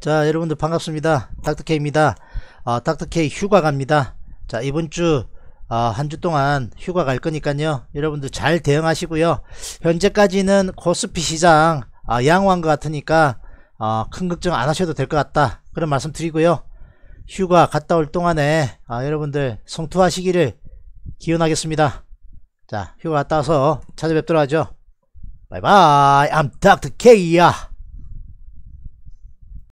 자 여러분들 반갑습니다 닥터케입니다 아, 닥터케 휴가 갑니다 자 이번주 아, 한주 동안 휴가 갈 거니까요 여러분들 잘 대응하시고요 현재까지는 코스피 시장 아, 양호한 것 같으니까 아, 큰 걱정 안 하셔도 될 것 같다 그런 말씀 드리고요 휴가 갔다 올 동안에 아, 여러분들 성투하시기를 기원하겠습니다 자 휴가 갔다 와서 찾아뵙도록 하죠 바이바이 암 닥터케이야